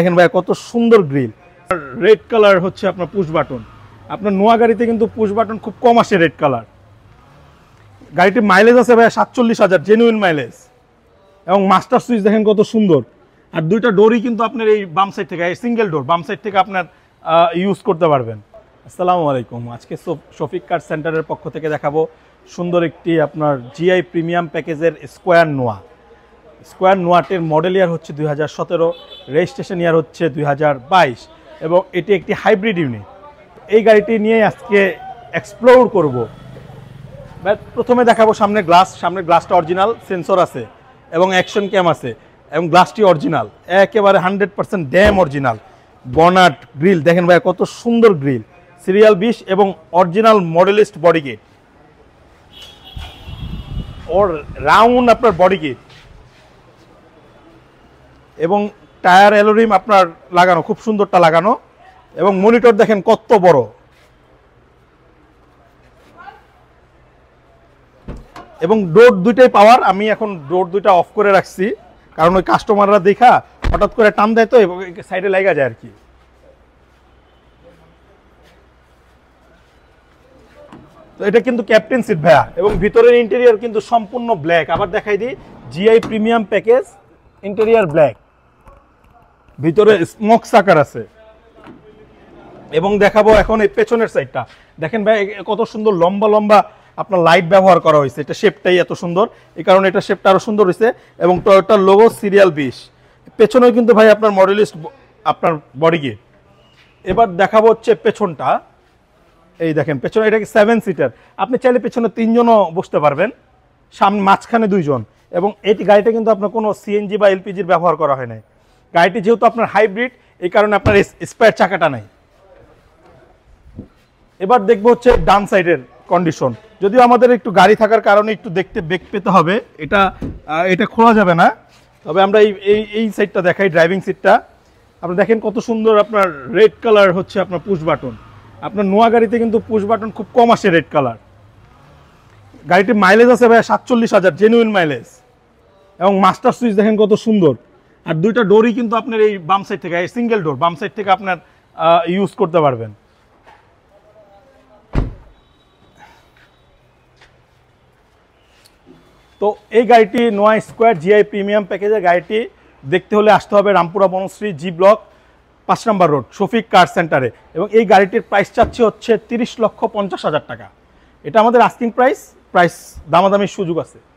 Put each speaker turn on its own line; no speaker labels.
দেখেন ভাই কত সুন্দর গ্রিল রেড কালার হচ্ছে আপনার পুশ বাটন আপনার নোয়া গাড়িতে কিন্তু পুশ বাটন খুব কম আসে রেড কালার গাড়িটির মাইলেজ আছে ভাই সাতচল্লিশ হাজার জেনুইন মাইলেজ এবং মাস্টার সুইচ দেখেন কত সুন্দর আর দুইটা ডোরই কিন্তু আপনার এই বাম সাইড থেকে সিঙ্গেল ডোর বাম সাইড থেকে আপনার ইউজ করতে পারবেন আসসালামু আলাইকুম আজকে শফিক কার সেন্টারের পক্ষ থেকে দেখাবো সুন্দর একটি আপনার জিআই প্রিমিয়াম প্যাকেজের স্কোয়ার নোয়া স্কোয়ার নোয়াটের মডেল ইয়ার হচ্ছে দুই হাজার সতেরো রেজিস্ট্রেশন ইয়ার হচ্ছে দুই হাজার বাইশ এবং এটি একটি হাইব্রিড ইউনিট এই গাড়িটি নিয়ে আজকে এক্সপ্লোর করব প্রথমে দেখাবো সামনে গ্লাস সামনে গ্লাসটা অরিজিনাল সেন্সর আছে এবং অ্যাকশন ক্যাম আছে এবং গ্লাসটি অরিজিনাল একেবারে hundred percent damn original bonnet grille দেখেন ভাই কত সুন্দর গ্রিল সিরিয়াল বিশ এবং original Modellista body kit or round আপনার বডি গেট এবং টায়ার অ্যালোরিম আপনার লাগানো খুব সুন্দরটা লাগানো এবং মনিটর দেখেন কত বড় এবং ডোর দুইটাই পাওয়ার আমি এখন ডোর দুইটা অফ করে রাখছি কারণ ওই কাস্টমাররা দেখা হঠাৎ করে টান দেয় তো এবং সাইডে লাগা যায় আর কি তো এটা কিন্তু ক্যাপ্টেন সিট ভাইয়া এবং ভিতরের ইন্টেরিয়ার কিন্তু সম্পূর্ণ ব্ল্যাক আবার দেখাই দিই GI premium package interior black ভিতরে স্মোক সাকার আছে এবং দেখাবো এখন এই পেছনের সাইডটা দেখেন ভাই কত সুন্দর লম্বা লম্বা আপনার লাইট ব্যবহার করা হয়েছে এটা শেপটাই এত সুন্দর এই কারণে এটা শেপটা আরও সুন্দর হয়েছে এবং টয়টার লোগো সিরিয়াল বিশ পেছনেও কিন্তু ভাই আপনার মডেলিস্ট আপনার বডি গিয়ে এবার দেখাবো হচ্ছে পেছনটা এই দেখেন পেছনে এটা কি সেভেন সিটার আপনি চাইলে পেছনে তিনজনও বসতে পারবেন সামনে মাঝখানে দুইজন এবং এই গাড়িটা কিন্তু আপনার কোনো সিএনজি বা এলপিজির ব্যবহার করা হয় নাই গাড়িটি যেহেতু আপনার হাইব্রিড এই কারণে আপনার স্পেয়ার চাকাটা নাই এবার দেখবো হচ্ছে ডান সাইডের কন্ডিশন যদিও আমাদের একটু গাড়ি থাকার কারণে একটু দেখতে বেগ পেতে হবে এটা এটা খোলা যাবে না তবে আমরা এই এই সাইডটা দেখাই ড্রাইভিং সিটটা আপনি দেখেন কত সুন্দর আপনার রেড কালার হচ্ছে আপনার পুশ বাটন আপনার নোয়া গাড়িতে কিন্তু পুশ বাটন খুব কম আসে রেড কালার গাড়িটির মাইলেজ আছে ভাই সাতচল্লিশ হাজার জেনুইন মাইলেজ এবং মাস্টার সুইচ দেখেন কত সুন্দর আর দুইটা ডোরই কিন্তু আপনার এই বাম সাইড থেকে এই সিঙ্গেল ডোর বাম সাইড থেকে আপনার ইউজ করতে পারবেন তো এই গাড়িটি নোয়া স্কোয়ার জিআই প্রিমিয়াম প্যাকেজের গাড়িটি দেখতে হলে আসতে হবে রামপুরা বনশ্রী জি ব্লক পাঁচ নম্বর রোড শফিক কার সেন্টারে এবং এই গাড়িটির প্রাইস চাচ্ছে হচ্ছে তিরিশ লক্ষ পঞ্চাশ হাজার টাকা এটা আমাদের আস্কিং প্রাইস প্রাইস দামাদামির সুযোগ আছে